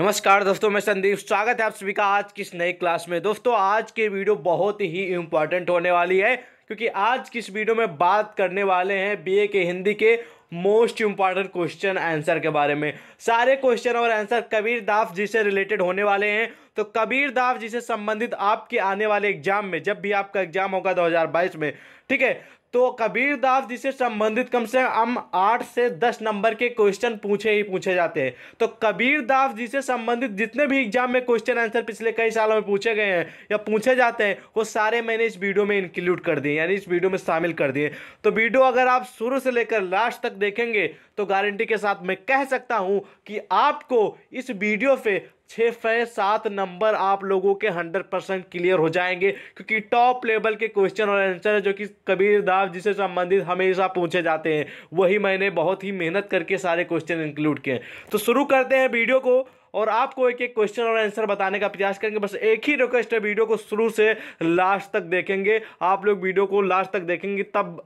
नमस्कार दोस्तों मैं संदीप स्वागत है आप सभी का आज की नए क्लास में दोस्तों आज के वीडियो बहुत ही इम्पोर्टेंट होने वाली है क्योंकि आज किस वीडियो में बात करने वाले हैं बीए के हिंदी के मोस्ट इम्पॉर्टेंट क्वेश्चन आंसर के बारे में सारे क्वेश्चन और आंसर कबीर दाफ जी से रिलेटेड होने वाले हैं तो कबीर दाफ जी से संबंधित आपके आने वाले एग्जाम में जब भी आपका एग्जाम होगा 2022 में ठीक है तो कबीर दास से संबंधित कम से कम आठ से दस नंबर के क्वेश्चन पूछे ही पूछे जाते हैं तो कबीर दास जी से संबंधित जितने भी एग्जाम में क्वेश्चन आंसर पिछले कई सालों में पूछे गए हैं या पूछे जाते हैं वो सारे मैंने इस वीडियो में इंक्लूड कर दिए यानी इस वीडियो में शामिल कर दिए तो वीडियो अगर आप शुरू से लेकर लास्ट तक देखेंगे तो गारंटी के साथ मैं कह सकता हूँ कि आपको इस वीडियो पर छः फै सात नंबर आप लोगों के हंड्रेड परसेंट क्लियर हो जाएंगे क्योंकि टॉप लेवल के क्वेश्चन और आंसर है जो कि कबीर दास जिसे संबंधित हमेशा पूछे जाते हैं वही मैंने बहुत ही मेहनत करके सारे क्वेश्चन इंक्लूड किए तो शुरू करते हैं वीडियो को और आपको एक एक क्वेश्चन और आंसर बताने का प्रयास करेंगे बस एक ही रिक्वेस्ट है वीडियो को शुरू से लास्ट तक देखेंगे आप लोग वीडियो को लास्ट तक देखेंगे तब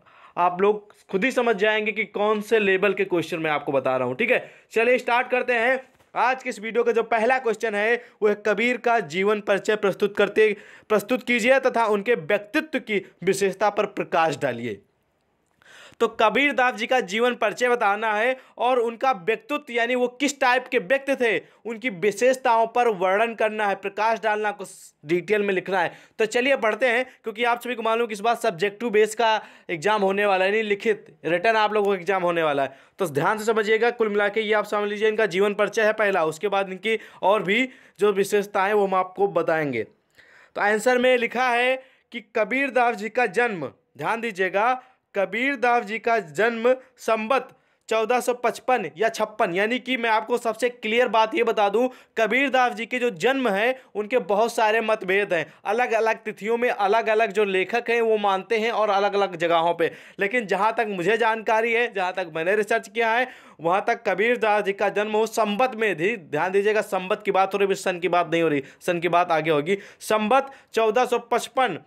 आप लोग खुद ही समझ जाएंगे कि कौन से लेवल के क्वेश्चन मैं आपको बता रहा हूँ ठीक है चलिए स्टार्ट करते हैं आज के इस वीडियो का जो पहला क्वेश्चन है वह कबीर का जीवन परिचय प्रस्तुत करते प्रस्तुत कीजिए तथा उनके व्यक्तित्व की विशेषता पर प्रकाश डालिए तो कबीर दास जी का जीवन परिचय बताना है और उनका व्यक्तित्व यानी वो किस टाइप के व्यक्ति थे उनकी विशेषताओं पर वर्णन करना है प्रकाश डालना कुछ डिटेल में लिखना है तो चलिए पढ़ते हैं क्योंकि आप सभी को मालूम कि इस बार सब्जेक्टिव बेस का एग्जाम होने वाला है यानी लिखित रिटर्न आप लोगों का एग्जाम होने वाला है तो ध्यान से समझिएगा कुल मिला ये आप समझ लीजिए इनका जीवन परिचय है पहला उसके बाद इनकी और भी जो विशेषताएँ वो हम आपको बताएंगे तो आंसर में लिखा है कि कबीर दास जी का जन्म ध्यान दीजिएगा कबीरदास जी का जन्म संबत 1455 या छप्पन यानी कि मैं आपको सबसे क्लियर बात ये बता दूं कबीरदास जी के जो जन्म हैं उनके बहुत सारे मतभेद हैं अलग अलग तिथियों में अलग अलग जो लेखक हैं वो मानते हैं और अलग अलग जगहों पे लेकिन जहाँ तक मुझे जानकारी है जहाँ तक मैंने रिसर्च किया है वहाँ तक कबीरदास जी का जन्म हो संबत में थी ध्यान दीजिएगा संबत की बात हो रही सन की बात नहीं हो रही सन की बात आगे होगी संबत चौदह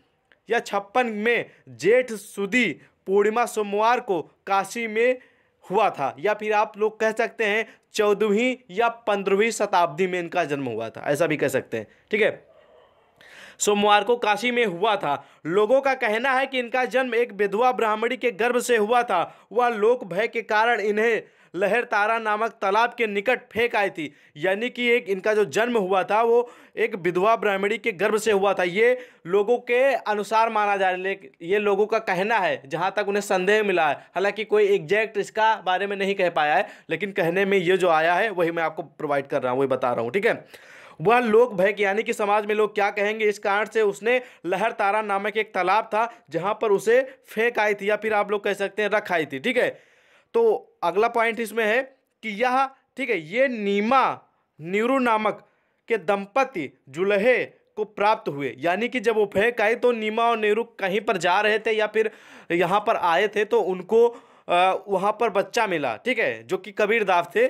या छप्पन में जेठ सुदी पूर्णिमा सोमवार को काशी में हुआ था या फिर आप लोग कह सकते हैं चौदहवीं या पंद्रहवीं शताब्दी में इनका जन्म हुआ था ऐसा भी कह सकते हैं ठीक है सोमवार को काशी में हुआ था लोगों का कहना है कि इनका जन्म एक विधवा ब्राह्मणी के गर्भ से हुआ था वह लोक भय के कारण इन्हें लहर तारा नामक तालाब के निकट फेंक आई थी यानी कि एक इनका जो जन्म हुआ था वो एक विधवा ब्राह्मणी के गर्भ से हुआ था ये लोगों के अनुसार माना जा रहा है ये लोगों का कहना है जहाँ तक उन्हें संदेह मिला है हालांकि कोई एग्जैक्ट इसका बारे में नहीं कह पाया है लेकिन कहने में ये जो आया है वही मैं आपको प्रोवाइड कर रहा हूँ वही बता रहा हूँ ठीक है वह लोक भय यानी कि समाज में लोग क्या कहेंगे इस कारण से उसने लहर तारा नामक एक तालाब था जहाँ पर उसे फेंक आई थी या फिर आप लोग कह सकते हैं रख आई थी ठीक है तो अगला पॉइंट इसमें है कि यह ठीक है ये नीमा नीरू नामक के दंपति जुलहे को प्राप्त हुए यानी कि जब वो फेंक आए तो नीमा और नेहरू कहीं पर जा रहे थे या फिर यहाँ पर आए थे तो उनको वहाँ पर बच्चा मिला ठीक है जो कि कबीरदास थे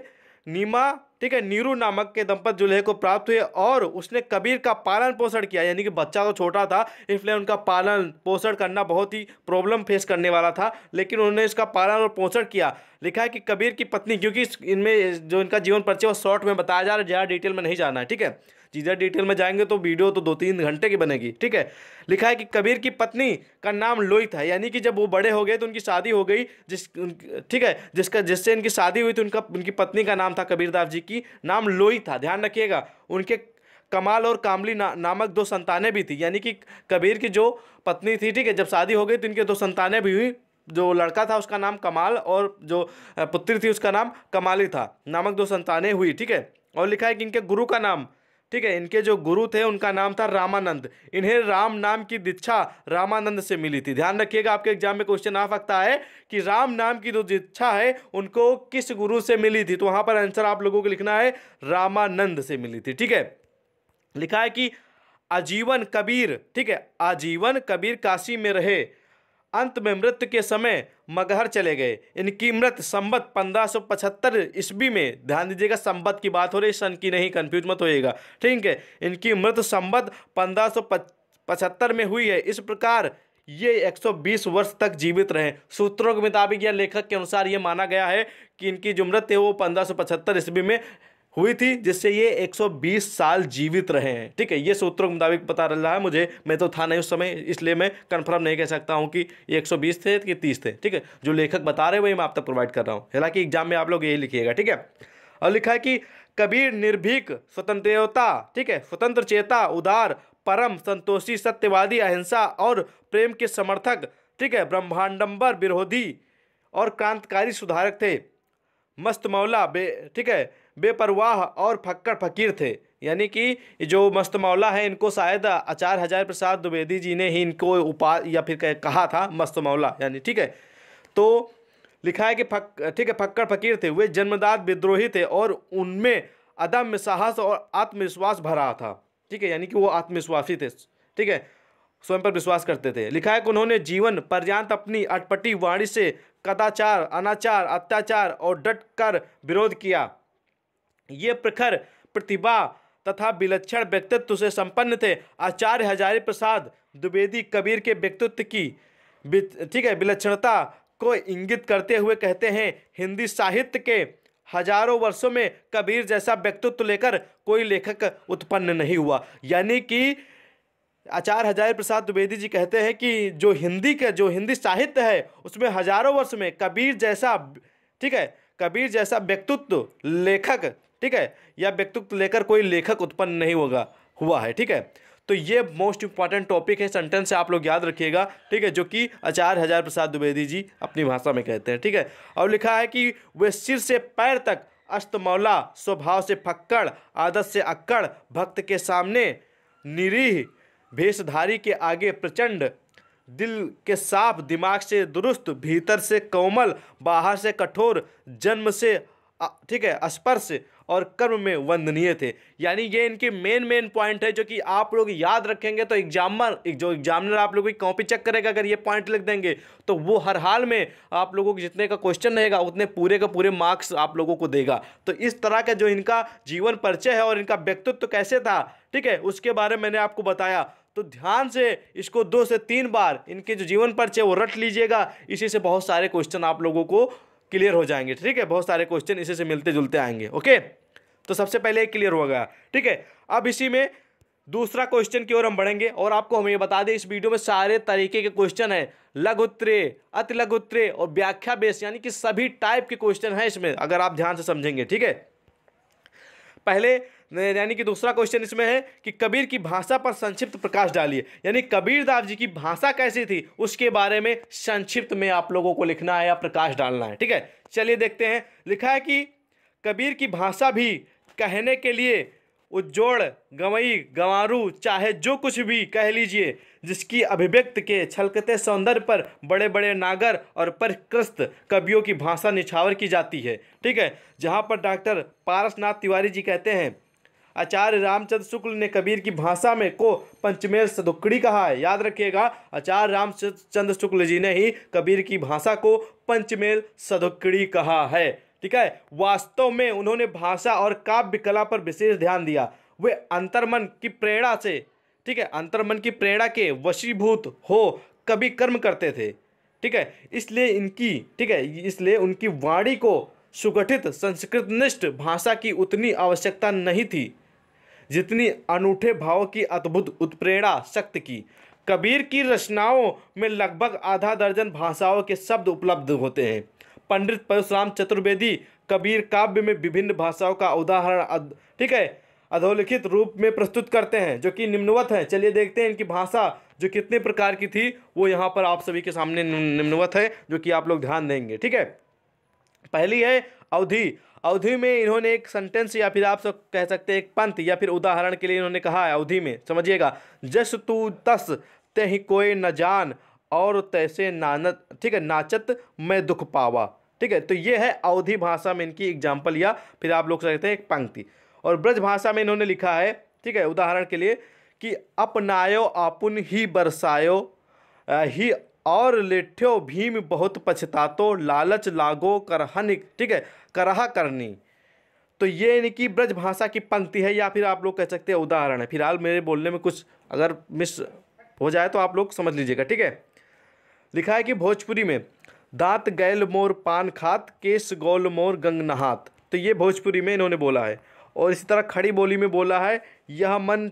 नीमा ठीक है नीरू नामक के दंपत जुल्हे को प्राप्त हुए और उसने कबीर का पालन पोषण किया यानी कि बच्चा तो छोटा था इसलिए उनका पालन पोषण करना बहुत ही प्रॉब्लम फेस करने वाला था लेकिन उन्होंने इसका पालन और पोषण किया लिखा है कि कबीर की पत्नी क्योंकि इनमें जो इनका जीवन परिचय वो शॉर्ट में बताया जा रहा है ज़्यादा डिटेल में नहीं जाना है ठीक है चीज़ें डिटेल में जाएंगे तो वीडियो तो दो तीन घंटे की बनेगी ठीक है लिखा है कि कबीर की पत्नी का नाम लोई था यानी कि जब वो बड़े हो गए तो उनकी शादी हो गई जिस ठीक है जिसका जिससे इनकी शादी हुई तो उनका उनकी पत्नी का नाम था कबीरदास जी की नाम लोई था ध्यान रखिएगा उनके कमाल और कामली ना, नामक दो संतानें भी थी यानी कि कबीर की जो पत्नी थी ठीक है जब शादी हो गई तो इनके दो संतानें भी हुई जो लड़का था उसका नाम कमाल और जो पुत्री थी उसका नाम कमाली था नामक दो संतानें हुई ठीक है और लिखा है कि इनके गुरु का नाम ठीक है इनके जो गुरु थे उनका नाम था रामानंद इन्हें राम नाम की दीक्षा रामानंद से मिली थी ध्यान रखिएगा आपके एग्जाम में क्वेश्चन आ सकता है कि राम नाम की जो दीक्षा है उनको किस गुरु से मिली थी तो वहां पर आंसर आप लोगों को लिखना है रामानंद से मिली थी ठीक है लिखा है कि आजीवन कबीर ठीक है आजीवन कबीर काशी में रहे अंत में मृत्यु के समय मगहर चले गए इनकी मृत संबत पचहत्तर ईस्वी में ध्यान दीजिएगा संबत की बात हो रही सन की नहीं कन्फ्यूज मत होइएगा ठीक है इनकी मृत संबत पंद्रह सौ पचहत्तर में हुई है इस प्रकार ये 120 वर्ष तक जीवित रहे सूत्रों के मुताबिक या लेखक के अनुसार ये माना गया है कि इनकी जो मृत है वो पंद्रह सौ ईस्वी में हुई थी जिससे ये 120 साल जीवित रहे हैं ठीक है ये सूत्रों के मुताबिक पता रहा है मुझे मैं तो था नहीं उस समय इसलिए मैं कंफर्म नहीं कह सकता हूँ कि ये 120 थे कि 30 थे ठीक है जो लेखक बता रहे हैं वही मैं आप तक प्रोवाइड कर रहा हूँ हालांकि एग्जाम में आप लोग यही लिखिएगा ठीक है और लिखा है कि कबीर निर्भीक स्वतंत्रता ठीक है स्वतंत्र चेता उदार परम संतोषी सत्यवादी अहिंसा और प्रेम के समर्थक ठीक है ब्रह्मांडम्बर विरोधी और क्रांतिकारी सुधारक थे मस्त मौला बे ठीक है बेपरवाह और फक्कड़ फकीर थे यानी कि जो मस्त मौला है इनको शायद आचार्य हजार प्रसाद द्विवेदी जी ने ही इनको उपा या फिर कहा था मस्त मौला यानी ठीक है तो लिखा है कि फक ठीक है फक्कड़ फकीर थे वे जन्मदात विद्रोही थे और उनमें अदम्य साहस और आत्मविश्वास भरा था ठीक है यानी कि वो आत्मविश्वासी थे ठीक है स्वयं पर विश्वास करते थे लिखा है कि उन्होंने जीवन पर्यांत अपनी अटपटी वाणी से कदाचार अनाचार अत्याचार और डट कर विरोध किया ये प्रखर प्रतिभा तथा विलक्षण व्यक्तित्व से संपन्न थे आचार्य हजारी प्रसाद द्विवेदी कबीर के व्यक्तित्व की ठीक है विलक्षणता को इंगित करते हुए कहते हैं हिंदी साहित्य के हजारों वर्षों में कबीर जैसा व्यक्तित्व लेकर कोई लेखक उत्पन्न नहीं हुआ यानी कि आचार्य हजार प्रसाद द्विवेदी जी कहते हैं कि जो हिंदी का जो हिंदी साहित्य है उसमें हजारों वर्ष में कबीर जैसा ठीक है कबीर जैसा व्यक्तित्व लेखक ठीक है या व्यक्तित्व लेकर कोई लेखक उत्पन्न नहीं होगा हुआ है ठीक है तो ये मोस्ट इंपॉर्टेंट टॉपिक है सेंटेंस से आप लोग याद रखिएगा ठीक है जो कि आचार्य हजार प्रसाद द्विवेदी जी अपनी भाषा में कहते हैं ठीक है और लिखा है कि वे सिर से पैर तक अस्तमौला स्वभाव से फक्कड़ आदत से अक्कड़ भक्त के सामने निरीह भेषधारी के आगे प्रचंड दिल के साफ दिमाग से दुरुस्त भीतर से कोमल बाहर से कठोर जन्म से ठीक है स्पर्श और कर्म में वंदनीय थे यानी ये इनके मेन मेन पॉइंट है जो कि आप लोग याद रखेंगे तो एग्जामर एक जो एग्जामिनर आप लोगों की कॉपी चेक करेगा अगर ये पॉइंट लिख देंगे तो वो हर हाल में आप लोगों को जितने का क्वेश्चन रहेगा उतने पूरे का पूरे मार्क्स आप लोगों को देगा तो इस तरह का जो इनका जीवन परिचय है और इनका व्यक्तित्व तो कैसे था ठीक है उसके बारे में मैंने आपको बताया तो ध्यान से इसको दो से तीन बार इनके जो जीवन परिचय वो रट लीजिएगा इसी से बहुत सारे क्वेश्चन आप लोगों को क्लियर हो जाएंगे ठीक है बहुत सारे क्वेश्चन इसी से मिलते जुलते आएंगे ओके तो सबसे पहले क्लियर होगा ठीक है अब इसी में दूसरा क्वेश्चन की ओर हम बढ़ेंगे और आपको हम ये बता दें इस वीडियो में सारे तरीके के क्वेश्चन हैं उत्तरे अति उत्तरे और व्याख्या बेस यानी कि सभी टाइप के क्वेश्चन हैं इसमें अगर आप ध्यान से समझेंगे ठीक है पहले यानी कि दूसरा क्वेश्चन इसमें है कि कबीर की भाषा पर संक्षिप्त प्रकाश डालिए यानी दास जी की भाषा कैसी थी उसके बारे में संक्षिप्त में आप लोगों को लिखना है या प्रकाश डालना है ठीक है चलिए देखते हैं लिखा है कि कबीर की भाषा भी कहने के लिए उज्जोड़ गवई गंवारू चाहे जो कुछ भी कह लीजिए जिसकी अभिव्यक्त के छलकते सौंदर्य पर बड़े बड़े नागर और परिकृष्ट कवियों की भाषा निछावर की जाती है ठीक है जहाँ पर डॉक्टर पारसनाथ तिवारी जी कहते हैं आचार्य रामचंद्र शुक्ल ने कबीर की भाषा में को पंचमेर सदुकड़ी कहा है याद रखिएगा आचार्य रामचंद्र शुक्ल जी ने ही कबीर की भाषा को पंचमेल सदुकड़ी कहा है ठीक है वास्तव में उन्होंने भाषा और काव्य कला पर विशेष ध्यान दिया वे अंतर्मन की प्रेरणा से ठीक है अंतर्मन की प्रेरणा के वशीभूत हो कभी कर्म करते थे ठीक है इसलिए इनकी ठीक है इसलिए उनकी वाणी को सुगठित संस्कृतनिष्ठ भाषा की उतनी आवश्यकता नहीं थी जितनी अनूठे भाव की अद्भुत उत्प्रेरणा शक्ति की कबीर की रचनाओं में लगभग आधा दर्जन भाषाओं के शब्द उपलब्ध होते हैं पंडित परशुराम चतुर्वेदी कबीर काव्य में विभिन्न भाषाओं का उदाहरण ठीक है अधोलिखित रूप में प्रस्तुत करते हैं जो कि निम्नवत है चलिए देखते हैं इनकी भाषा जो कितने प्रकार की थी वो यहाँ पर आप सभी के सामने निम्नवत है जो कि आप लोग ध्यान देंगे ठीक है पहली है अवधि अवधि में इन्होंने एक सेंटेंस या फिर आप सब कह सकते हैं एक पंथ या फिर उदाहरण के लिए इन्होंने कहा है अवधि में समझिएगा जस तू तस ही कोई न जान और तैसे नानत ठीक है नाचत मैं दुख पावा ठीक है तो ये है अवधि भाषा में इनकी एग्जाम्पल या फिर आप लोग सकते हैं एक पंक्ति और ब्रज भाषा में इन्होंने लिखा है ठीक है उदाहरण के लिए कि अपनायो आपुन ही बरसायो ही और लेठ्यो भीम बहुत पछतातो लालच लागो करहनिक ठीक है करहा करनी तो ये इनकी ब्रज भाषा की पंक्ति है या फिर आप लोग कह सकते हैं उदाहरण है फिलहाल मेरे बोलने में कुछ अगर मिस हो जाए तो आप लोग समझ लीजिएगा ठीक है लिखा है कि भोजपुरी में दांत गैल मोर पान खात केस गोल मोर गंग नहात तो ये भोजपुरी में इन्होंने बोला है और इसी तरह खड़ी बोली में बोला है यह मन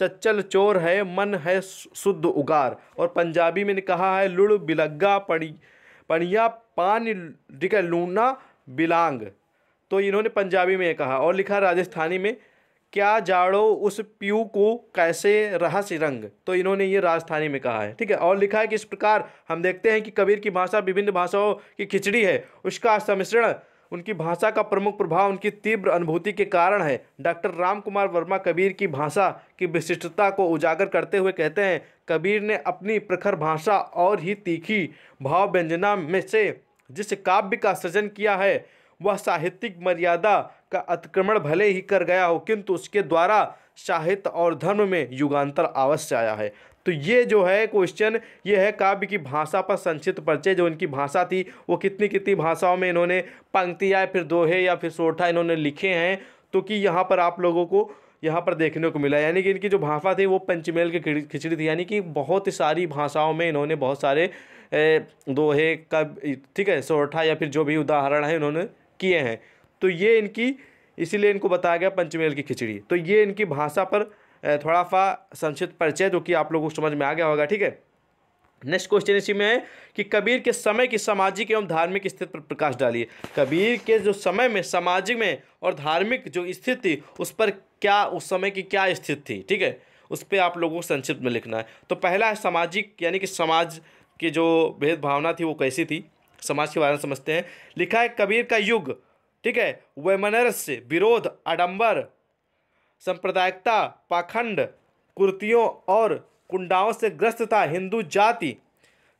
चच्चल चोर है मन है शुद्ध उगार और पंजाबी में कहा है लुड़ बिलग्गा पड़ी पणिया पान ठीक है लूना बिलांग तो इन्होंने पंजाबी में कहा और लिखा राजस्थानी में क्या जाड़ो उस पीऊ को कैसे रहस्य रंग तो इन्होंने ये राजस्थानी में कहा है ठीक है और लिखा है कि इस प्रकार हम देखते हैं कि कबीर की भाषा विभिन्न भाषाओं की खिचड़ी है उसका सम्मिश्रण उनकी भाषा का प्रमुख प्रभाव उनकी तीव्र अनुभूति के कारण है डॉक्टर राम कुमार वर्मा कबीर की भाषा की विशिष्टता को उजागर करते हुए कहते हैं कबीर ने अपनी प्रखर भाषा और ही तीखी भाव व्यंजना में से जिस काव्य का सृजन किया है वह साहित्यिक मर्यादा का अतिक्रमण भले ही कर गया हो किंतु उसके द्वारा साहित्य और धर्म में युगांतर अवश्य आया है तो ये जो है क्वेश्चन ये है काव्य की भाषा पर संक्षिप्त परिचय जो इनकी भाषा थी वो कितनी कितनी भाषाओं में इन्होंने पंक्ति या फिर दोहे या फिर सोठा इन्होंने लिखे हैं तो कि यहाँ पर आप लोगों को यहाँ पर देखने को मिला यानी कि इनकी जो भाषा थी वो पंचमेल की खिचड़ी थी यानी कि बहुत सारी भाषाओं में इन्होंने बहुत सारे दोहे का ठीक है सोरठा या फिर जो भी उदाहरण है इन्होंने किए हैं तो ये इनकी इसीलिए इनको बताया गया पंचमेल की खिचड़ी तो ये इनकी भाषा पर थोड़ा सा संक्षिप्त परिचय जो कि आप लोगों को समझ में आ गया होगा ठीक है नेक्स्ट क्वेश्चन इसी में है कि कबीर के समय की सामाजिक एवं धार्मिक स्थिति पर प्रकाश डालिए कबीर के जो समय में सामाजिक में और धार्मिक जो स्थिति उस पर क्या उस समय की क्या स्थिति थी ठीक है उस पर आप लोगों को संक्षिप्त में लिखना है तो पहला है सामाजिक यानी कि समाज की जो भेदभावना थी वो कैसी थी समाज के बारे में समझते हैं लिखा है कबीर का युग ठीक है वैमनस्य विरोध आडंबर सांप्रदायिकता पाखंड कुर्तियों और कुंडाओं से ग्रस्त था हिंदू जाति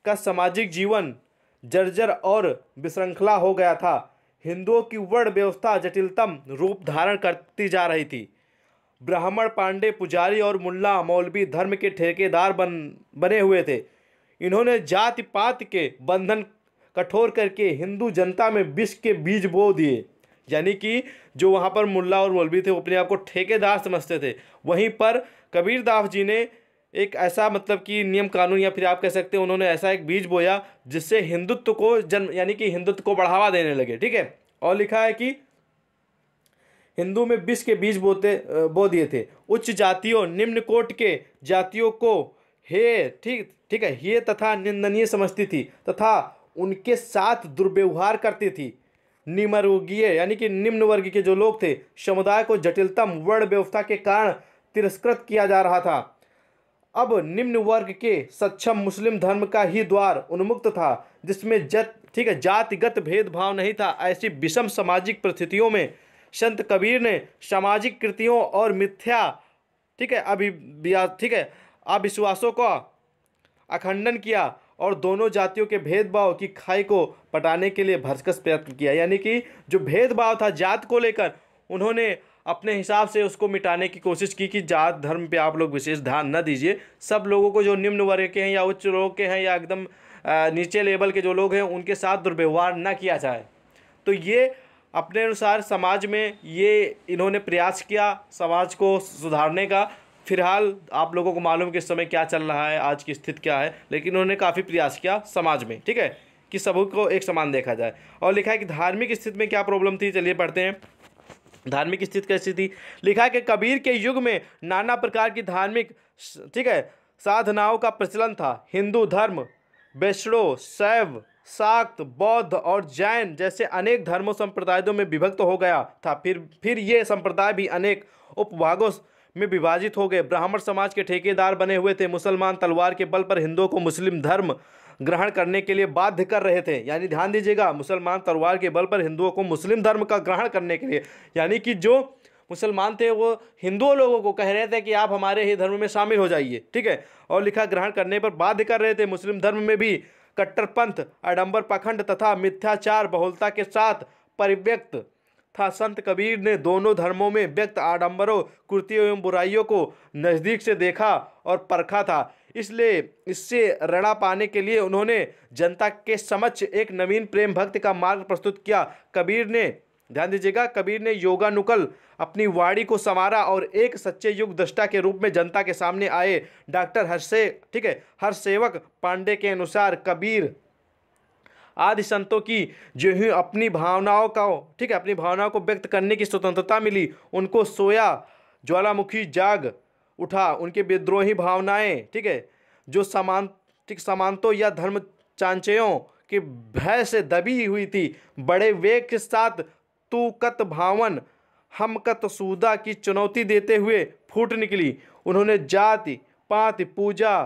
का सामाजिक जीवन जर्जर और विशृंखला हो गया था हिंदुओं की वर्ण व्यवस्था जटिलतम रूप धारण करती जा रही थी ब्राह्मण पांडे पुजारी और मुल्ला मौलवी धर्म के ठेकेदार बन बने हुए थे इन्होंने जाति पात के बंधन कठोर करके हिंदू जनता में विष के बीज बो दिए यानी कि जो वहाँ पर मुल्ला और मौलवी थे वो अपने आप को ठेकेदार समझते थे वहीं पर कबीर दास जी ने एक ऐसा मतलब कि नियम कानून या फिर आप कह सकते हैं उन्होंने ऐसा एक बीज बोया जिससे हिंदुत्व को जन यानी कि हिंदुत्व को बढ़ावा देने लगे ठीक है और लिखा है कि हिंदू में विष के बीज बोते बो दिए थे उच्च जातियों निम्न कोट के जातियों को हे ठीक ठीक है ये तथा निंदनीय समझती थी तथा उनके साथ दुर्व्यवहार करती थी निम्नवर्गीय यानी कि निम्न वर्ग के जो लोग थे समुदाय को जटिलतम वर्ण व्यवस्था के कारण तिरस्कृत किया जा रहा था अब निम्न वर्ग के सक्षम मुस्लिम धर्म का ही द्वार उन्मुक्त था जिसमें जत ठीक है जातिगत भेदभाव नहीं था ऐसी विषम सामाजिक परिस्थितियों में संत कबीर ने सामाजिक कृतियों और मिथ्या ठीक है अभी ठीक है अविश्वासों का अखंडन किया और दोनों जातियों के भेदभाव की खाई को पटाने के लिए भरसकस प्रयत्न किया यानी कि जो भेदभाव था जात को लेकर उन्होंने अपने हिसाब से उसको मिटाने की कोशिश की कि जात धर्म पे आप लोग विशेष ध्यान न दीजिए सब लोगों को जो निम्न वर्ग के हैं या उच्च लोग के हैं या एकदम नीचे लेवल के जो लोग हैं उनके साथ दुर्व्यवहार न किया जाए तो ये अपने अनुसार समाज में ये इन्होंने प्रयास किया समाज को सुधारने का फिलहाल आप लोगों को मालूम कि इस समय क्या चल रहा है आज की स्थिति क्या है लेकिन उन्होंने काफ़ी प्रयास किया समाज में ठीक है कि सब को एक समान देखा जाए और लिखा है कि धार्मिक स्थिति में क्या प्रॉब्लम थी चलिए पढ़ते हैं धार्मिक स्थिति कैसी थी लिखा है कि कबीर के युग में नाना प्रकार की धार्मिक ठीक है साधनाओं का प्रचलन था हिंदू धर्म वैष्णो शैव शाक्त बौद्ध और जैन जैसे अनेक धर्मों संप्रदायों में विभक्त हो गया था फिर फिर ये संप्रदाय भी अनेक उपभागों में विभाजित हो गए ब्राह्मण समाज के ठेकेदार बने हुए थे मुसलमान तलवार के बल पर हिंदुओं को मुस्लिम धर्म ग्रहण करने के लिए बाध्य कर रहे थे यानी ध्यान दीजिएगा मुसलमान तलवार के बल पर हिंदुओं को मुस्लिम धर्म का ग्रहण करने के लिए यानी कि जो मुसलमान थे वो हिंदुओं लोगों को कह रहे थे कि आप हमारे ही धर्म में शामिल हो जाइए ठीक है और लिखा ग्रहण करने पर बाध्य कर रहे थे मुस्लिम धर्म में भी कट्टरपंथ अडम्बर पखंड तथा मिथ्याचार बहुलता के साथ परिव्यक्त तथा संत कबीर ने दोनों धर्मों में व्यक्त आडंबरों कुर्तियों एवं बुराइयों को नज़दीक से देखा और परखा था इसलिए इससे रणा पाने के लिए उन्होंने जनता के समक्ष एक नवीन प्रेम भक्ति का मार्ग प्रस्तुत किया कबीर ने ध्यान दीजिएगा कबीर ने योगानुकल अपनी वाणी को संवारा और एक सच्चे युग दृष्टा के रूप में जनता के सामने आए डॉक्टर हर्षे ठीक है हर सेवक पांडे के अनुसार कबीर आदि संतों की जो ही अपनी भावनाओं का ठीक है अपनी भावनाओं को व्यक्त करने की स्वतंत्रता मिली उनको सोया ज्वालामुखी जाग उठा उनके विद्रोही भावनाएं ठीक है जो समान ठीक समानतों या धर्म चांचयों के भय से दबी हुई थी बड़े वेग के साथ तूकत भावन हमकत सूदा की चुनौती देते हुए फूट निकली उन्होंने जाति पात पूजा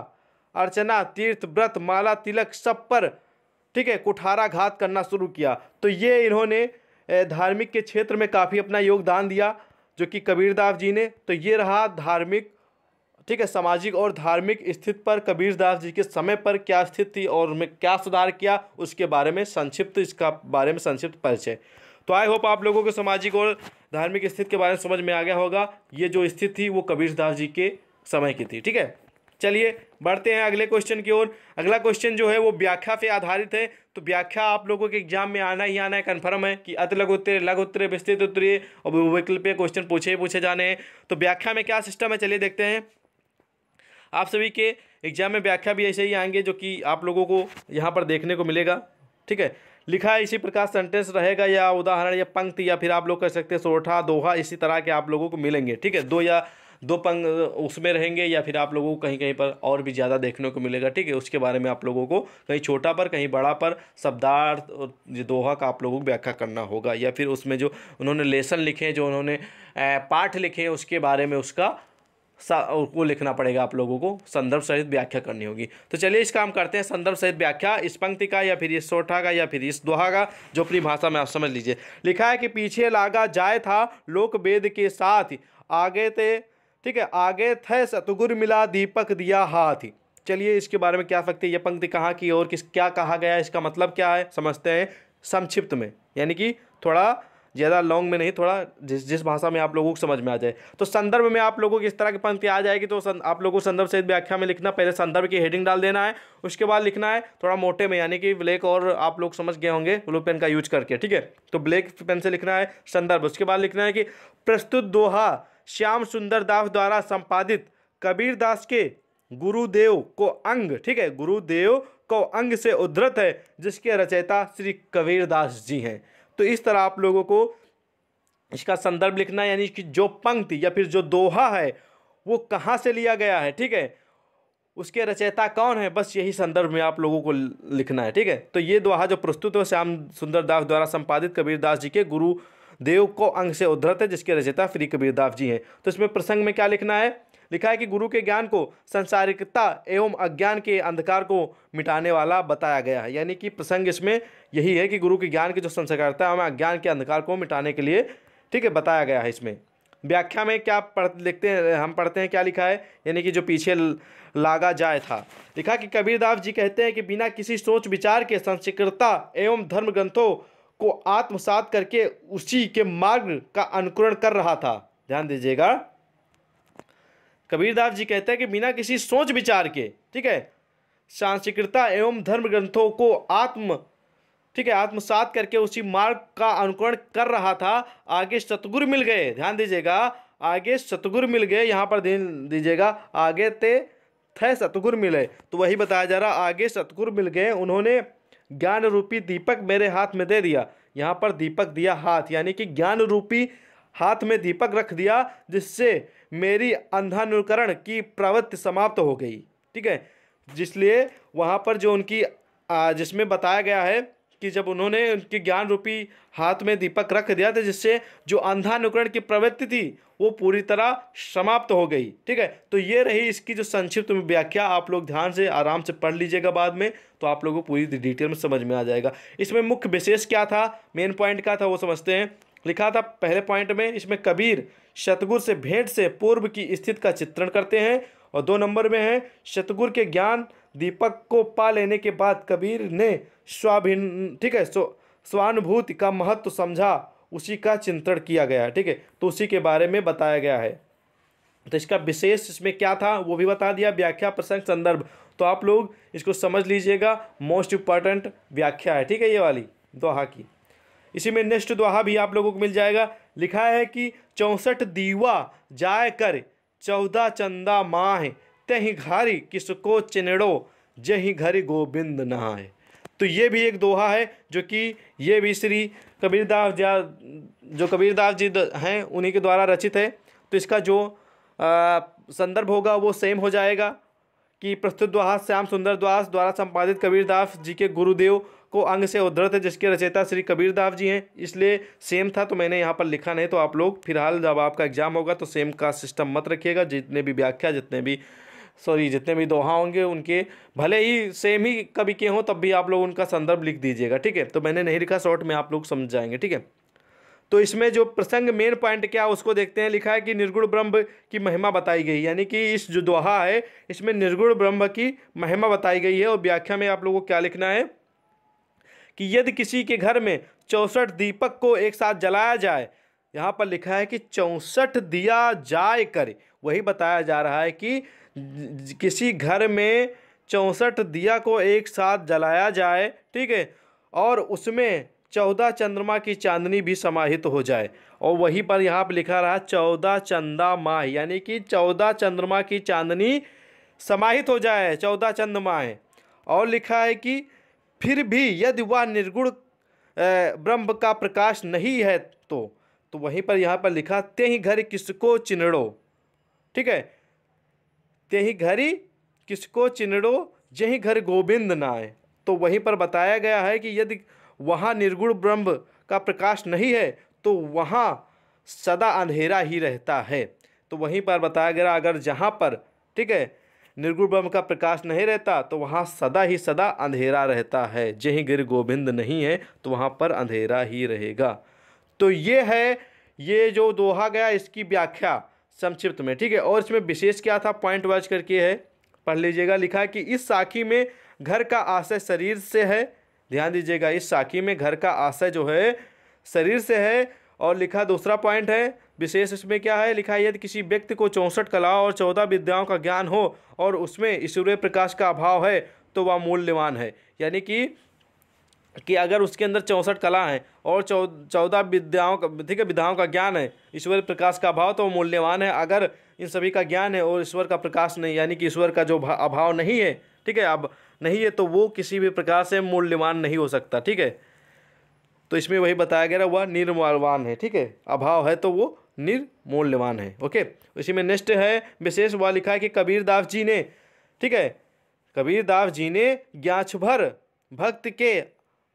अर्चना तीर्थ व्रत माला तिलक सब पर ठीक है कुठाराघात करना शुरू किया तो ये इन्होंने धार्मिक के क्षेत्र में काफ़ी अपना योगदान दिया जो कि कबीरदास जी ने तो ये रहा धार्मिक ठीक है सामाजिक और धार्मिक स्थिति पर कबीरदास जी के समय पर क्या स्थिति थी और उनमें क्या सुधार किया उसके बारे में संक्षिप्त इसका बारे में संक्षिप्त परिचय तो आई होप आप लोगों को सामाजिक और धार्मिक स्थिति के बारे में समझ में आ गया होगा ये जो स्थिति थी वो कबीरदास जी के समय की थी ठीक है चलिए बढ़ते हैं अगले क्वेश्चन की ओर अगला क्वेश्चन जो है वो व्याख्या पे आधारित है तो व्याख्या आप लोगों के एग्जाम में आना ही आना है कन्फर्म है कि अत लघुत्तरीय लघुत्तरीय विस्तृत उत्तरीय और वैकल्पिक क्वेश्चन पूछे ही पूछे जाने हैं तो व्याख्या में क्या सिस्टम है चलिए देखते हैं आप सभी के एग्जाम में व्याख्या भी ऐसे ही आएंगे जो कि आप लोगों को यहाँ पर देखने को मिलेगा ठीक है लिखा इसी प्रकार सेंटेंस रहेगा या उदाहरण या पंक्ति या फिर आप लोग कर सकते हैं सोठा दोहा इसी तरह के आप लोगों को मिलेंगे ठीक है दो या दो पंग उसमें रहेंगे या फिर आप लोगों को कहीं कहीं पर और भी ज़्यादा देखने को मिलेगा ठीक है उसके बारे में आप लोगों को कहीं छोटा पर कहीं बड़ा पर शब्दार्थ दोहा का आप लोगों को व्याख्या करना होगा या फिर उसमें जो उन्होंने लेसन लिखे जो उन्होंने पाठ लिखे हैं उसके बारे में उसका वो लिखना पड़ेगा आप लोगों को संदर्भ सहित व्याख्या करनी होगी तो चलिए इस काम करते हैं संदर्भ सहित व्याख्या इस पंक्ति का या फिर इस सोठा का या फिर इस दोहा का जो अपनी भाषा में आप समझ लीजिए लिखा है कि पीछे लागा जाए था लोक वेद के साथ आगे थे ठीक है आगे थे सतगुर मिला दीपक दिया हाथी चलिए इसके बारे में क्या सकते हैं यह पंक्ति कहाँ की और किस क्या कहा गया इसका मतलब क्या है समझते हैं संक्षिप्त में यानी कि थोड़ा ज़्यादा लॉन्ग में नहीं थोड़ा जिस जिस भाषा में आप लोगों को समझ में आ जाए तो संदर्भ में आप लोगों की इस तरह की पंक्ति आ जाएगी तो सं, आप लोगों को संदर्भ सहित व्याख्या में लिखना पहले संदर्भ की हेडिंग डाल देना है उसके बाद लिखना है थोड़ा मोटे में यानी कि ब्लैक और आप लोग समझ गए होंगे ब्लू पेन का यूज करके ठीक है तो ब्लैक पेन से लिखना है संदर्भ उसके बाद लिखना है कि प्रस्तुत दोहा श्याम सुंदर दास द्वारा संपादित कबीर दास के गुरुदेव को अंग ठीक है गुरुदेव को अंग से उद्धृत है जिसके रचयिता श्री कबीर दास जी हैं तो इस तरह आप लोगों को इसका संदर्भ लिखना यानी कि जो पंक्ति या फिर जो दोहा है वो कहाँ से लिया गया है ठीक है उसके रचयिता कौन है बस यही संदर्भ में आप लोगों को लिखना है ठीक है तो ये दोहा जो प्रस्तुत है श्याम सुंदर दास द्वारा संपादित कबीरदास जी के गुरु देव को अंग से उद्धृत है जिसके रचयिता श्री कबीरदास जी हैं तो इसमें प्रसंग में क्या लिखना है लिखा है कि गुरु के ज्ञान को संसारिकता एवं अज्ञान के अंधकार को मिटाने वाला बताया गया है यानी कि प्रसंग इसमें यही है कि गुरु के ज्ञान की जो संसारिकता है हमें अज्ञान के अंधकार को मिटाने के लिए ठीक है बताया गया है इसमें व्याख्या में क्या पढ़ लिखते हैं हम पढ़ते हैं क्या लिखा है यानी कि जो पीछे लागा जाए था लिखा कि कबीरदास जी कहते हैं कि बिना किसी सोच विचार के संस्कृता एवं धर्म ग्रंथों को आत्मसात करके उसी के मार्ग का अनुकरण कर रहा था ध्यान दीजिएगा कबीरदास जी कहते हैं कि बिना किसी सोच विचार के ठीक है सांस्कृता एवं धर्म ग्रंथों को आत्म ठीक है आत्मसात करके उसी मार्ग का अनुकरण कर रहा था आगे सतगुरु मिल गए ध्यान दीजिएगा आगे सतगुरु मिल गए यहाँ पर ध्यान दीजिएगा आगे ते थे सतगुरु मिले तो वही बताया जा रहा आगे सतगुरु मिल गए उन्होंने ज्ञान रूपी दीपक मेरे हाथ में दे दिया यहाँ पर दीपक दिया हाथ यानी कि ज्ञान रूपी हाथ में दीपक रख दिया जिससे मेरी अंधानुकरण की प्रवृत्ति समाप्त हो गई ठीक है जिसलिए वहाँ पर जो उनकी जिसमें बताया गया है कि जब उन्होंने उनके ज्ञान रूपी हाथ में दीपक रख दिया था जिससे जो अंधानुकरण की प्रवृत्ति थी वो पूरी तरह समाप्त हो गई ठीक है तो ये रही इसकी जो संक्षिप्त में व्याख्या आप लोग ध्यान से आराम से पढ़ लीजिएगा बाद में तो आप लोगों को पूरी डिटेल में समझ में आ जाएगा इसमें मुख्य विशेष क्या था मेन पॉइंट क्या था वो समझते हैं लिखा था पहले पॉइंट में इसमें कबीर शतगुर से भेंट से पूर्व की स्थिति का चित्रण करते हैं और दो नंबर में है शतगुर के ज्ञान दीपक को पा लेने के बाद कबीर ने स्वाभिन ठीक है सो स्वानुभूति का महत्व समझा उसी का चिंतन किया गया है ठीक है तो उसी के बारे में बताया गया है तो इसका विशेष इसमें क्या था वो भी बता दिया व्याख्या प्रसंग संदर्भ तो आप लोग इसको समझ लीजिएगा मोस्ट इम्पॉर्टेंट व्याख्या है ठीक है ये वाली दोहा की इसी में नेक्स्ट दोहा भी आप लोगों को मिल जाएगा लिखा है कि चौंसठ दीवा जाय कर चौदह चंदा माह तही घारी किसको चिनड़ो जही घर गोविंद नहाए तो ये भी एक दोहा है जो कि ये भी श्री कबीरदास जा जो कबीरदास जी हैं उन्हीं के द्वारा रचित है तो इसका जो संदर्भ होगा वो सेम हो जाएगा कि प्रस्तुत द्वास श्याम सुंदर दास द्वारा संपादित कबीरदास जी के गुरुदेव को अंग से उद्धृत है जिसके रचयिता श्री कबीरदास जी हैं इसलिए सेम था तो मैंने यहाँ पर लिखा नहीं तो आप लोग फिलहाल जब आपका एग्जाम होगा तो सेम का सिस्टम मत रखिएगा जितने भी व्याख्या जितने भी सॉरी जितने भी दोहा होंगे उनके भले ही सेम ही कभी के हों तब भी आप लोग उनका संदर्भ लिख दीजिएगा ठीक है तो मैंने नहीं लिखा शॉर्ट में आप लोग समझ जाएंगे ठीक है तो इसमें जो प्रसंग मेन पॉइंट क्या उसको देखते हैं लिखा है कि निर्गुण ब्रह्म की महिमा बताई गई यानी कि इस जो दोहा है इसमें निर्गुण ब्रह्म की महिमा बताई गई है और व्याख्या में आप लोगों को क्या लिखना है कि यदि किसी के घर में चौंसठ दीपक को एक साथ जलाया जाए यहाँ पर लिखा है कि चौंसठ दिया जाए कर वही बताया जा रहा है कि किसी घर में चौंसठ दिया को एक साथ जलाया जाए ठीक है और उसमें चौदह चंद्रमा की चांदनी भी समाहित हो जाए और वहीं पर यहाँ पर लिखा रहा चौदह चंदा माह यानी कि चौदह चंद्रमा की चांदनी समाहित हो जाए चौदह चंद्रमाए और लिखा है कि फिर भी यदि वह निर्गुण ब्रह्म का प्रकाश नहीं है तो तो वहीं पर यहाँ पर लिखा ते ही घर किसको चिन्हड़ो ठीक है ते घर घरी किसको चिन्हड़ो जही घर गोविंद नाए तो वहीं पर बताया गया है कि यदि वहाँ निर्गुण ब्रह्म का प्रकाश नहीं है तो वहाँ सदा अंधेरा ही रहता है तो वहीं पर बताया गया अगर जहाँ पर ठीक है निर्गुण ब्रह्म का प्रकाश नहीं रहता तो वहाँ सदा ही सदा अंधेरा रहता है जही गिर गोविंद नहीं है तो वहाँ पर अंधेरा ही रहेगा तो ये है ये जो दोहा गया इसकी व्याख्या संक्षिप्त में ठीक है और इसमें विशेष क्या था पॉइंट वाइज करके है पढ़ लीजिएगा लिखा है कि इस साखी में घर का आशय शरीर से है ध्यान दीजिएगा इस साखी में घर का आशय जो है शरीर से है और लिखा दूसरा पॉइंट है विशेष इसमें क्या है लिखा है यदि किसी व्यक्ति को चौंसठ कला और चौदह विद्याओं का ज्ञान हो और उसमें ईश्वरीय प्रकाश का अभाव है तो वह मूल्यवान है यानी कि कि अगर उसके अंदर चौंसठ कला हैं और चौ चौदह विद्याओं का ठीक है विधाओं का ज्ञान है ईश्वर प्रकाश का अभाव तो मूल्यवान है अगर इन सभी का ज्ञान है और ईश्वर का प्रकाश नहीं यानी कि ईश्वर का जो अभाव नहीं है ठीक है अब नहीं है तो वो किसी भी प्रकार से मूल्यवान नहीं हो सकता ठीक है तो इसमें वही बताया गया वह निर्मूलवान है ठीक है अभाव है तो वो निर्मूल्यवान है ओके इसी में नेक्स्ट है विशेष वह लिखा है कि कबीर दास जी ने ठीक है कबीर दास जी ने भर भक्त के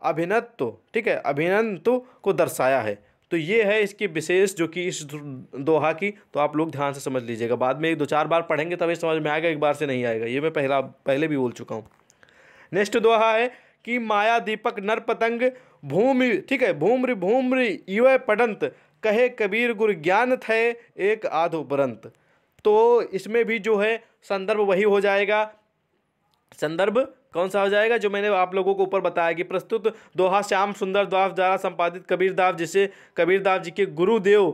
अभिनत्व ठीक है अभिनंतु को दर्शाया है तो ये है इसकी विशेष जो कि इस दोहा की तो आप लोग ध्यान से समझ लीजिएगा बाद में एक दो चार बार पढ़ेंगे तभी समझ में आएगा एक बार से नहीं आएगा ये मैं पहला पहले भी बोल चुका हूँ नेक्स्ट दोहा है कि माया दीपक नर पतंग भूमि ठीक है भूम्र भूम्र युव पडंत कहे कबीर गुरु ज्ञान थे एक आधु परंत तो इसमें भी जो है संदर्भ वही हो जाएगा संदर्भ कौन सा हो जाएगा जो मैंने आप लोगों को ऊपर बताया कि प्रस्तुत दोहा श्याम सुंदर दास द्वारा संपादित कबीरदास जिसे कबीरदास जी के गुरुदेव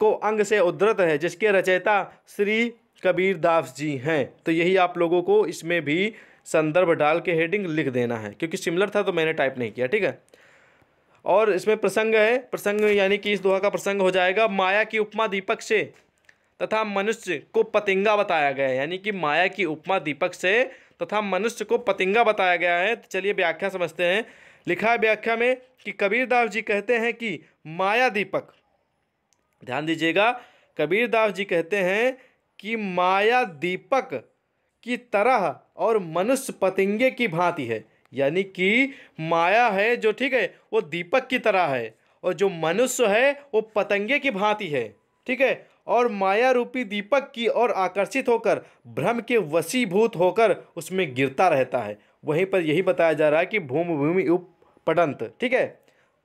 को अंग से उद्धृत है जिसके रचयिता श्री कबीरदास जी हैं तो यही आप लोगों को इसमें भी संदर्भ डाल के हेडिंग लिख देना है क्योंकि सिमिलर था तो मैंने टाइप नहीं किया ठीक है और इसमें प्रसंग है प्रसंग यानी कि इस दोहा का प्रसंग हो जाएगा माया की उपमा दीपक से तथा मनुष्य को पतिंगा बताया गया है यानी कि माया की उपमा दीपक से तथा मनुष्य को पतिंगा बताया गया है तो चलिए व्याख्या समझते हैं लिखा है व्याख्या में कि कबीरदास जी कहते हैं कि माया दीपक ध्यान दीजिएगा कबीरदास जी कहते हैं कि माया दीपक की तरह और मनुष्य पतिंगे की भांति है यानी कि माया है जो ठीक है वो दीपक की तरह है और जो मनुष्य है वो पतंगे की भांति है ठीक है और माया रूपी दीपक की ओर आकर्षित होकर भ्रम के वसीभूत होकर उसमें गिरता रहता है वहीं पर यही बताया जा रहा है कि भूमि भूमि उपपटंत ठीक है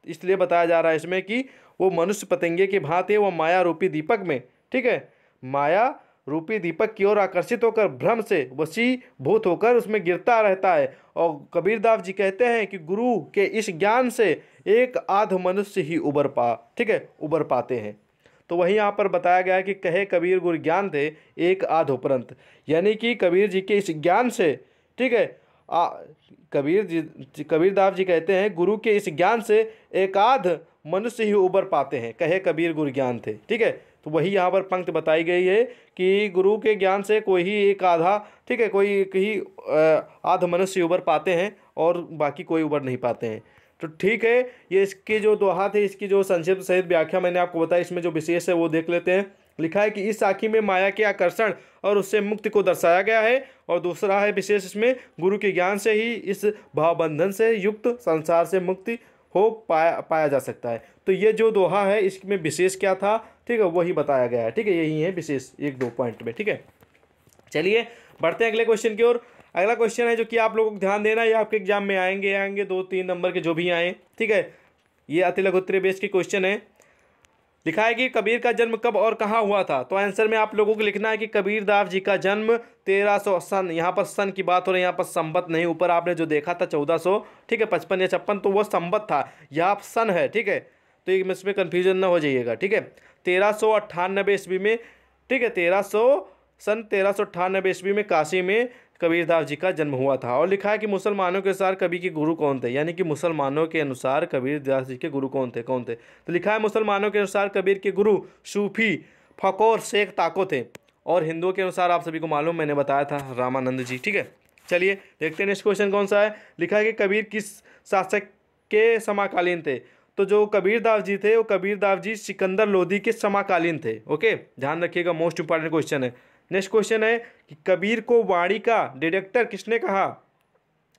इसलिए बताया जा रहा है इसमें कि वो मनुष्य पतंगे के भांति वो माया रूपी दीपक में ठीक है माया रूपी दीपक की ओर आकर्षित होकर भ्रम से भूत होकर उसमें गिरता रहता है और कबीरदास जी कहते हैं कि गुरु के इस ज्ञान से एक आध मनुष्य ही उबर पा ठीक है उबर पाते हैं तो वहीं यहाँ पर बताया गया है कि कहे कबीर गुरु ज्ञान थे एक आध उपरंत यानी कि कबीर जी के इस ज्ञान से ठीक है आ, कबीर जी कबीरदास जी कहते हैं गुरु के इस ज्ञान से एकाध मनुष्य ही उबर पाते हैं कहे कबीर गुरु ज्ञान थे ठीक है तो वही यहाँ पर पंक्त बताई गई है कि गुरु के ज्ञान से कोई ही एक आधा ठीक है कोई एक ही आध मनुष्य उबर पाते हैं और बाकी कोई उबर नहीं पाते हैं तो ठीक है ये इसके जो दोहा थे इसकी जो संक्षिप्त सहित व्याख्या मैंने आपको बताया इसमें जो विशेष है वो देख लेते हैं लिखा है कि इस साखी में माया के आकर्षण और उससे मुक्ति को दर्शाया गया है और दूसरा है विशेष इसमें गुरु के ज्ञान से ही इस भावबंधन से युक्त संसार से मुक्ति हो पाया पाया जा सकता है तो ये जो दोहा है इसमें विशेष क्या था ठीक है वही बताया गया है ठीक है यही है विशेष एक दो पॉइंट में ठीक है चलिए बढ़ते हैं अगले क्वेश्चन की ओर अगला क्वेश्चन है जो कि आप लोगों को ध्यान देना ये आपके एग्जाम में आएंगे आएंगे दो तीन नंबर के जो भी आए ठीक है ये अति लघुत्तरी बेस के क्वेश्चन है लिखा है कि कबीर का जन्म कब और कहाँ हुआ था तो आंसर में आप लोगों को लिखना है कि कबीर दास जी का जन्म तेरह सौ सन यहाँ पर सन की बात हो रही है यहाँ पर संबत नहीं ऊपर आपने जो देखा था चौदह सौ ठीक है पचपन या छप्पन तो वो संबत था यहाँ सन है ठीक है तो ये इसमें कन्फ्यूजन ना हो जाइएगा ठीक है तेरह सौ अट्ठानबे ईस्वी में ठीक है तेरह सौ सन तेरह सौ अट्ठानबे ईस्वी में काशी में कबीरदास जी का जन्म हुआ था और लिखा है कि मुसलमानों के अनुसार कबीर के गुरु कौन थे यानी कि मुसलमानों के अनुसार कबीरदास जी के गुरु कौन थे कौन थे तो लिखा है मुसलमानों के अनुसार कबीर के गुरु सूफी फकोर शेख ताको थे और हिंदुओं के अनुसार आप सभी को मालूम मैंने बताया था रामानंद जी ठीक है चलिए देखते हैं नेक्स्ट क्वेश्चन कौन सा है लिखा है कि कबीर किस शासक के समाकालीन थे तो जो कबीरदास जी थे वो कबीरदास जी सिकंदर लोधी के समाकालीन थे ओके ध्यान रखिएगा मोस्ट इंपॉर्टेंट क्वेश्चन है नेक्स्ट क्वेश्चन है कि कबीर को वाणी का डायरेक्टर किसने कहा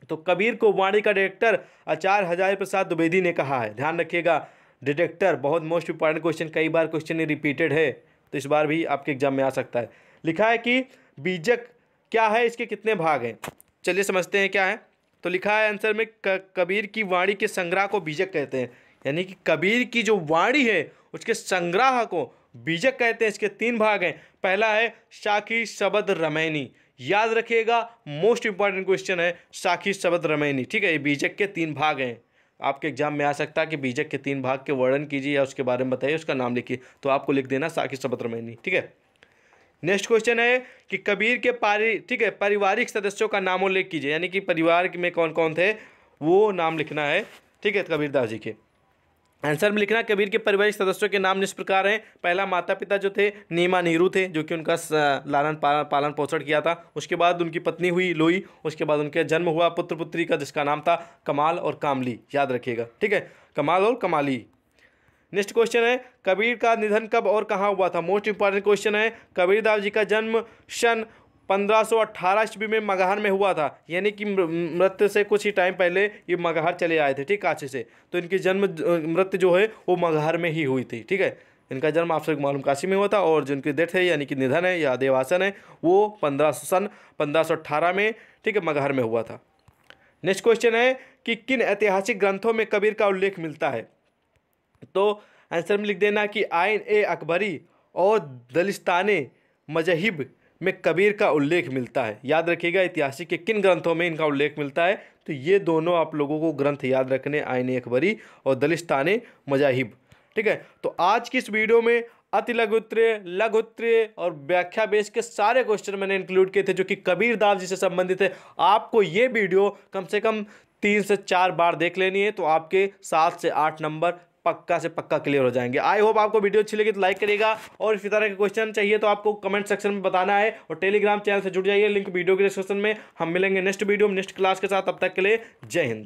तो कबीर को वाणी का डायरेक्टर आचार्य हजार प्रसाद द्विवेदी ने कहा है ध्यान रखिएगा डिटेक्टर बहुत मोस्ट इंपॉर्टेंट क्वेश्चन कई बार क्वेश्चन रिपीटेड है तो इस बार भी आपके एग्जाम में आ सकता है लिखा है कि बीजक क्या है इसके कितने भाग हैं चलिए समझते हैं क्या है तो लिखा है आंसर में कबीर की वाणी के संग्रह को बीजक कहते हैं यानी कि कबीर की जो वाणी है उसके संग्रह को बीजक कहते हैं इसके तीन भाग हैं पहला है शाखी शबद रमैनी याद रखिएगा मोस्ट इंपॉर्टेंट क्वेश्चन है शाखी शबद रमैनी ठीक है ये बीजक के तीन भाग हैं आपके एग्जाम में आ सकता है कि बीजक के तीन भाग के वर्णन कीजिए या उसके बारे में बताइए उसका नाम लिखिए तो आपको लिख देना साखी शबद रमैनी ठीक है नेक्स्ट क्वेश्चन है कि कबीर के पारि ठीक है पारिवारिक सदस्यों का नाम उल्लेख कीजिए यानी कि परिवार में कौन कौन थे वो नाम लिखना है ठीक है कबीरदास जी के आंसर में लिखना कबीर के पारिवारिक सदस्यों के नाम इस प्रकार हैं पहला माता पिता जो थे नीमा नेहरू थे जो कि उनका लालन पालन पालन पोषण किया था उसके बाद उनकी पत्नी हुई लोई उसके बाद उनका जन्म हुआ पुत्र पुत्री का जिसका नाम था कमाल और कामली याद रखिएगा ठीक है कमाल और कमाली नेक्स्ट क्वेश्चन है कबीर का निधन कब और कहाँ हुआ था मोस्ट इंपॉर्टेंट क्वेश्चन है कबीरदास जी का जन्म सन 1518 ईस्वी में मगहर में हुआ था यानी कि मृत्यु से कुछ ही टाइम पहले ये मगहर चले आए थे ठीक काशी से तो इनकी जन्म मृत्यु जो है वो मगहर में ही हुई थी ठीक है इनका जन्म आप सभी मालूम काशी में हुआ था और जिनकी डेथ है यानी कि निधन है या देवासन है वो पंद्रह सन पंद्रह में ठीक है मगहर में हुआ था नेक्स्ट क्वेश्चन है कि किन ऐतिहासिक ग्रंथों में कबीर का उल्लेख मिलता है तो आंसर में लिख देना कि आयन ए अकबरी और दलिस्तान मजहिब में कबीर का उल्लेख मिलता है याद रखिएगा ऐतिहासिक के किन ग्रंथों में इनका उल्लेख मिलता है तो ये दोनों आप लोगों को ग्रंथ याद रखने आयने अकबरी और दलिस्तान मजाहिब ठीक है तो आज की इस वीडियो में अति लघुत्र लघुत्र और व्याख्या बेस के सारे क्वेश्चन मैंने इंक्लूड किए थे जो कि कबीर दास जी से संबंधित है आपको ये वीडियो कम से कम तीन से चार बार देख लेनी है तो आपके सात से आठ नंबर पक्का से पक्का क्लियर हो जाएंगे आई होप आपको वीडियो अच्छी लगी तो लाइक करिएगा और इसी तरह के क्वेश्चन चाहिए तो आपको कमेंट सेक्शन में बताना है और टेलीग्राम चैनल से जुड़ जाइए लिंक वीडियो के डिस्क्रिप्शन में हम मिलेंगे नेक्स्ट वीडियो में नेक्स्ट क्लास के साथ अब तक के लिए जय हिंद